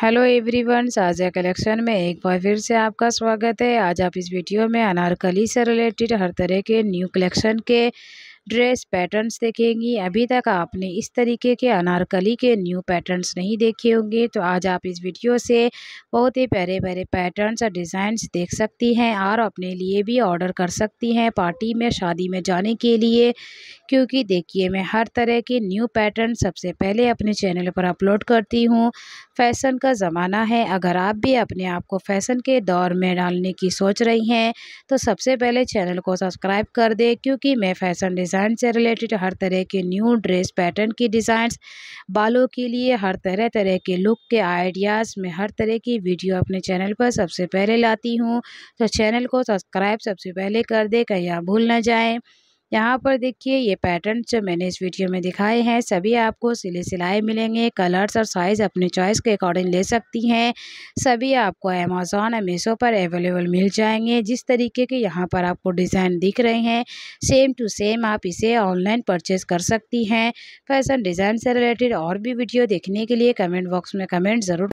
hello everyone Sajiya collection में एक बार फिर से आपका स्वागत है आज आप इस वीडियो में अनारकली से रिलेटेड हर तरह के न्यू कलेक्शन के ड्रेस पैटर्न्स देखेंगी अभी तक आपने इस तरीके के अनारकली के न्यू पैटर्न्स नहीं देखे होंगे तो आज आप इस वीडियो से बहुत ही प्यारे प्यारे पैटर्न्स और डिज़ाइंस देख सकती हैं और अपने लिए भी ऑर्डर कर सकती हैं पार्टी में शादी में जाने के लिए क्योंकि देखिए मैं हर तरह के न्यू पैटर्न सबसे पहले अपने चैनल पर अपलोड करती हूँ फैशन का ज़माना है अगर आप भी अपने आप को फैशन के दौर में डालने की सोच रही हैं तो सबसे पहले चैनल को सब्सक्राइब कर दें क्योंकि मैं फ़ैशन डिज़ाइन डिज़ाइन से रिलेटेड हर तरह के न्यू ड्रेस पैटर्न की डिज़ाइंस बालों के लिए हर तरह तरह के लुक के आइडियाज़ में हर तरह की वीडियो अपने चैनल पर सबसे पहले लाती हूँ तो चैनल को सब्सक्राइब सबसे पहले कर दे कहीं आप भूल ना जाएँ यहाँ पर देखिए ये पैटर्न जो मैंने इस वीडियो में दिखाए हैं सभी आपको सिले सिलाए मिलेंगे कलर्स और साइज़ अपने चॉइस के अकॉर्डिंग ले सकती हैं सभी आपको अमेज़ोन या मीशो पर अवेलेबल मिल जाएंगे जिस तरीके के यहाँ पर आपको डिज़ाइन दिख रहे हैं सेम टू सेम आप इसे ऑनलाइन परचेज़ कर सकती हैं फैशन डिज़ाइन से रिलेटेड और भी वीडियो देखने के लिए कमेंट बॉक्स में कमेंट ज़रूर